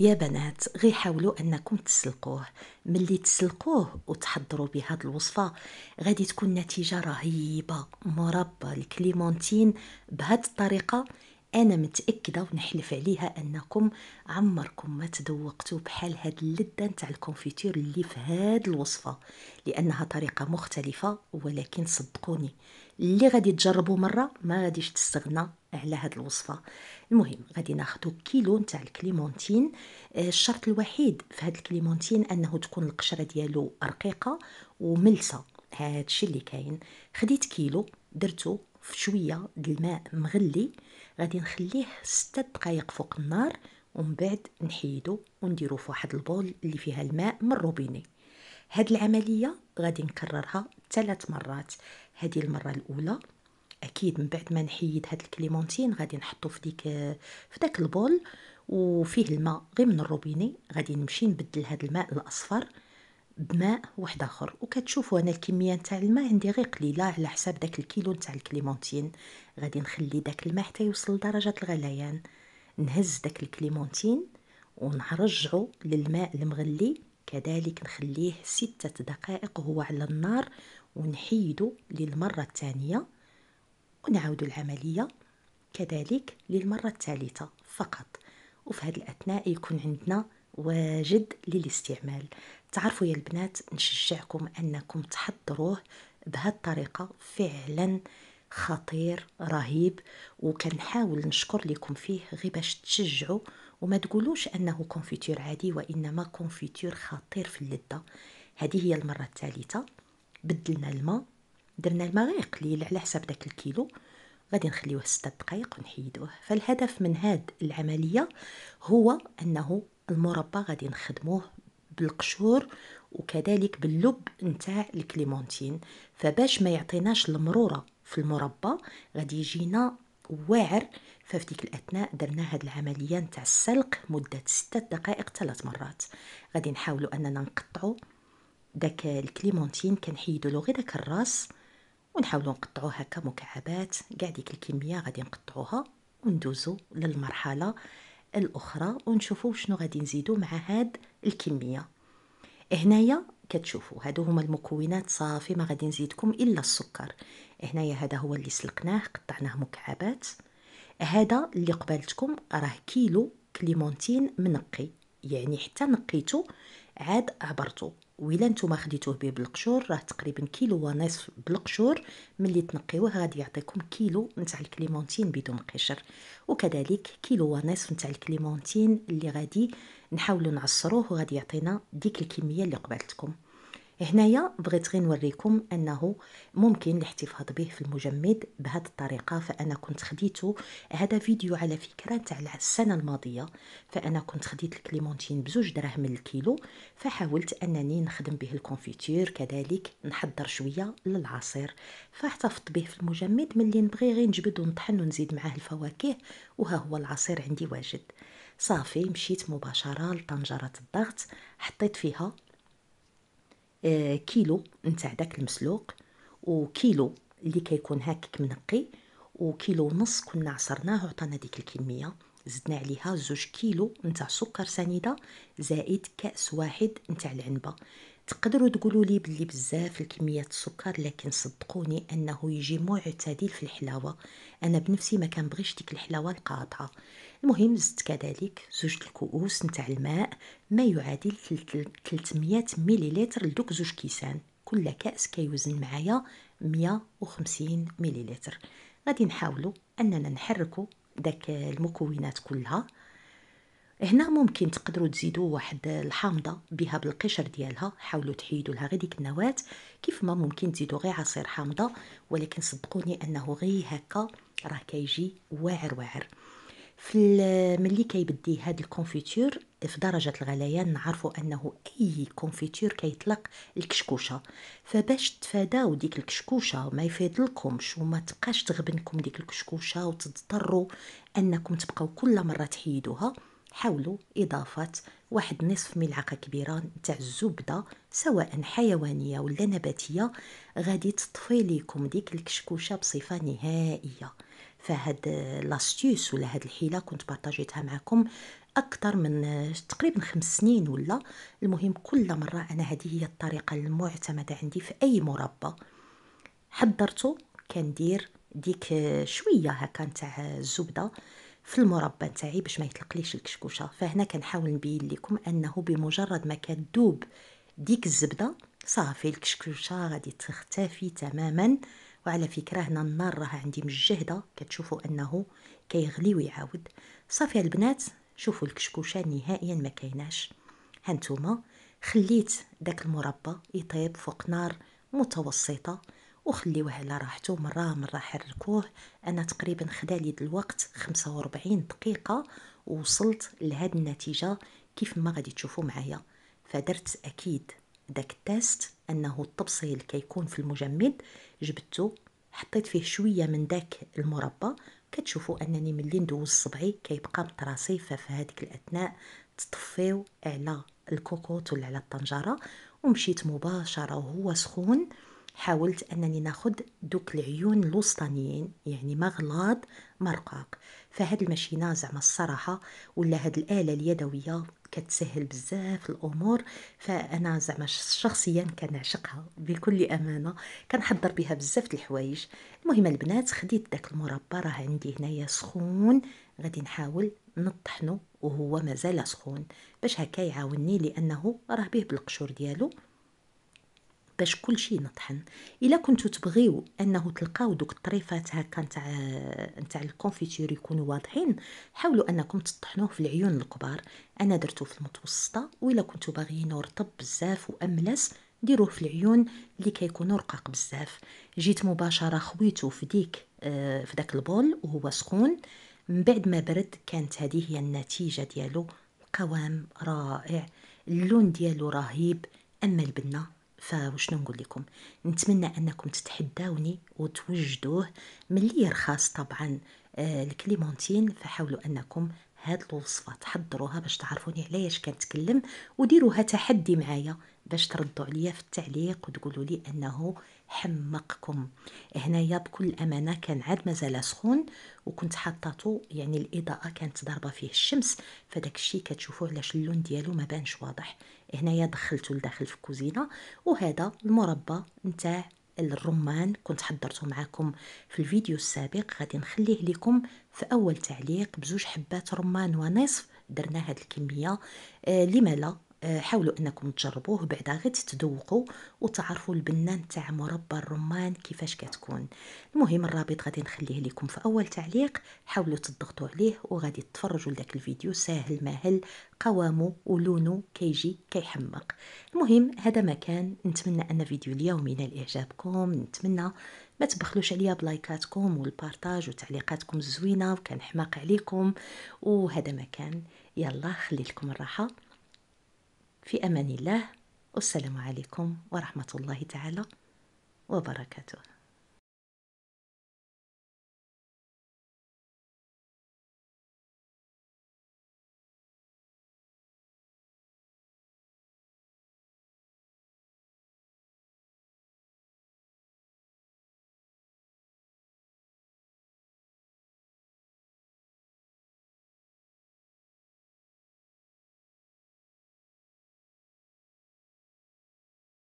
يا بنات غي حاولوا انكم تسلقوه ملي تسلقوه وتحضروا بهاد الوصفه غادي تكون نتيجه رهيبه مربى الكليمونتين بهاد الطريقه أنا متأكدة ونحلف عليها أنكم عمركم ما تذوقتوا بحال هاد اللذة نتاع الكونفيتير اللي في هاد الوصفة لأنها طريقة مختلفة ولكن صدقوني اللي غادي تجربوا مرة ما غاديش تستغنى على هاد الوصفة المهم غادي ناخدو كيلو نتاع الكليمونتين آه، الشرط الوحيد في هاد الكليمونتين أنه تكون القشرة ديالو رقيقة وملسة هادشي اللي كاين خديت كيلو درتو في شويه الماء مغلي غادي نخليه 6 دقائق فوق النار ومن بعد نحيدو ونديرو في واحد البول اللي فيها الماء من الروبيني هاد العمليه غادي نكررها ثلاث مرات هذه المره الاولى اكيد من بعد ما نحيد هاد الكليمونتين غادي نحطو في ديك في داك البول وفيه الماء غير من الروبيني غادي نمشي نبدل هاد الماء الاصفر بماء واحد اخر وكتشوفوا انا الكميه نتاع الماء عندي غير قليله على حساب داك الكيلو نتاع الكليمونتين غادي نخلي داك الماء حتى يوصل لدرجه الغليان نهز داك الكليمونتين ونرجعو للماء المغلي كذلك نخليه ستة دقائق وهو على النار ونحيدو للمرة الثانية ونعود العملية كذلك للمرة الثالثة فقط وفي هذه الأثناء يكون عندنا واجد للاستعمال تعرفوا يا البنات نشجعكم انكم تحضروه بهالطريقة فعلا خطير رهيب وكنحاول نشكر لكم فيه غير باش تشجعوا وما تقولوش انه كونفيتور عادي وانما كونفيتور خطير في اللذة هذه هي المرة الثالثة بدلنا الماء درنا الماء غير قليل على حسب داك الكيلو غادي نخليوه 6 دقائق ونحيدوه فالهدف من هاد العملية هو انه المربى غادي نخدموه بالقشور وكذلك باللب نتاع الكليمونتين فباش ما يعطيناش المروره في المربى غادي يجينا واعر ففي ديك الاثناء درنا هاد العمليه نتاع السلق مده 6 دقائق ثلاث مرات غادي نحاولوا اننا نقطعوا داك الكليمونتين كنحيدوا له غير داك الراس ونحاولوا نقطعوا هكا مكعبات كاع ديك الكميه غادي نقطعوها وندوزوا للمرحله الاخرى ونشوفوا شنو غادي نزيدو مع هاد الكميه هنايا كتشوفوا هادو هما المكونات صافي ما غادي نزيدكم الا السكر هنايا هذا هو اللي سلقناه قطعناه مكعبات هذا اللي قبالتكم راه كيلو كليمونتين منقي يعني حتى نقيتو عاد عبرتو وإلا نتوما خديتوه به بالقشور راه تقريبا كيلو ونصف بالقشور ملي تنقيوه غادي يعطيكم كيلو نتاع الكليمونتين بدون قشر وكذلك كيلو ونصف نتاع الكليمونتين اللي غادي نحاولوا نعصروه وغادي يعطينا ديك الكميه اللي قبلتكم هنايا بغيت غير نوريكم انه ممكن الاحتفاظ به في المجمد بهذه الطريقه فانا كنت خديته هذا فيديو على فكره تاع السنه الماضيه فانا كنت خديت الكليمونتين بزوج دراهم الكيلو فحاولت انني نخدم به الكونفيتير كذلك نحضر شويه للعصير فاحتفظت به في المجمد ملي نبغي غير نجبد ونطحن ونزيد معاه الفواكه وها هو العصير عندي واجد صافي مشيت مباشره لطنجره الضغط حطيت فيها آه، كيلو نتاع داك المسلوق وكيلو اللي كيكون هكاك منقي وكيلو ونص كنا عصرناه وعطانا ديك الكميه زدنا عليها زوج كيلو نتاع سكر سنيده زائد كاس واحد نتاع العنبه تقدروا تقولوا لي بلي بزاف الكميات السكر لكن صدقوني انه يجي معتدل في الحلاوه انا بنفسي ما كنبغيش ديك الحلاوه القاطعه المهم زدت كذلك زوج الكؤوس نتاع الماء ما يعادل 300 مليلتر لدوك زوج كيسان كل كاس كيوزن معايا 150 مليلتر غادي نحاولوا اننا نحركوا داك المكونات كلها هنا ممكن تقدروا تزيدوا واحد الحامضه بها بالقشر ديالها حاولوا تحيدوا لها غير ديك النواه كيف ما ممكن تزيدوا غير عصير حامضه ولكن صدقوني انه غير هكا راه كيجي واعر واعر في ملي كيبدي هاد الكونفيتور في درجه الغليان نعرفوا انه اي كونفيتور كيطلق الكشكوشه فباش تفاداو ديك الكشكوشه وما يفيدلكمش وما تبقاش تغبنكم ديك الكشكوشه وتضطروا انكم تبقاو كل مره تحيدوها حاولوا إضافة واحد نصف ملعقة كبيرة تاع الزبدة سواء حيوانية ولا نباتية غادي تطفي ليكم ديك الكشكوشة بصفة نهائية فهاد لاستيوس ولا هاد الحيلة كنت بارطاجيتها معكم أكثر من تقريبا خمس سنين ولا المهم كل مرة أنا هذه هي الطريقة المعتمدة عندي في أي مربى حضرته كندير ديك شوية هكا تاع الزبدة في المربى نتاعي باش ما يطلقليش الكشكوشه فهنا كنحاول نبين لكم انه بمجرد ما كتذوب ديك الزبده صافي الكشكوشه غادي تختفي تماما وعلى فكره هنا النار راه عندي مجهده كتشوفوا انه كيغلي ويعاود صافي البنات شوفوا الكشكوشه نهائيا ما كايناش هانتوما خليت داك المربى يطيب فوق نار متوسطه وخليوه على راحته مره مره حركوه انا تقريبا خدا لي الوقت 45 دقيقه وصلت لهاد النتيجه كيف ما غادي تشوفوا معايا فدرت اكيد داك التيست انه التبصيل كيكون في المجمد جبدته حطيت فيه شويه من داك المربى كتشوفوا انني ملي ندوز صبعي كيبقى مطراسي ففي هذيك الاثناء تطفيو على الكوكوت ولا على الطنجره ومشيت مباشره وهو سخون حاولت انني ناخذ دوك العيون الوسطانيين يعني ما مرقاق فهاد الماشينه زعما الصراحه ولا هاد الاله اليدويه كتسهل بزاف الامور فانا زعما شخصيا كنعشقها بكل امانه كنحضر بها بزاف الحوايج المهم البنات خديت داك المربى راه عندي هنايا سخون غادي نحاول نطحنو وهو مازال سخون باش هكا يعاوني لانه راه به بالقشور ديالو باش كل شيء نطحن الا كنتو تبغيو انه تلقاو دوك الطريفات هكا نتاع نتاع الكونفيتير يكونوا واضحين حاولوا انكم تطحنوه في العيون الكبار انا درتو في المتوسطه والا كنتو باغيينه رطب بزاف واملس ديروه في العيون اللي كيكونوا رقاق بزاف جيت مباشره خويته في ديك آه، في داك البول وهو سخون من بعد ما برد كانت هذه هي النتيجه ديالو قوام رائع اللون ديالو رهيب اما البنه فوشنو نقول لكم نتمنى انكم تتحداوني وتوجدوه ملي يرخص طبعا آه، الكليمونتين فحاولوا انكم هاد الوصفه تحضروها باش تعرفوني علاش كنتكلم وديروها تحدي معايا باش تردوا عليا في التعليق وتقولوا لي انه حمقكم هنايا بكل امانه كان عاد مازال سخون وكنت حطاتو يعني الاضاءه كانت ضاربه فيه الشمس فداك الشيء كتشوفوه علاش اللون ديالو ما بانش واضح هنايا دخلته لداخل في الكوزينه وهذا المربى نتاع الرمان كنت حضرته معاكم في الفيديو السابق غادي نخليه لكم في اول تعليق بزوج حبات رمان ونصف درنا هاد الكميه آه لما لا آه، حاولوا انكم تجربوه بعدا غير تذوقوا وتعرفوا البنه نتاع مربى الرمان كيفاش كتكون المهم الرابط غادي نخليه لكم في اول تعليق حاولوا تضغطوا عليه وغادي تتفرجوا لذاك الفيديو ساهل ماهل قوامه ولونه كيجي كيحمق المهم هذا ما كان نتمنى ان فيديو اليوم ينال اعجابكم نتمنى ما تبخلوش عليا بلايكاتكم والبارتاج وتعليقاتكم الزوينه وكان حماق عليكم وهذا ما كان يلا خلي لكم الراحه في امان الله والسلام عليكم ورحمه الله تعالى وبركاته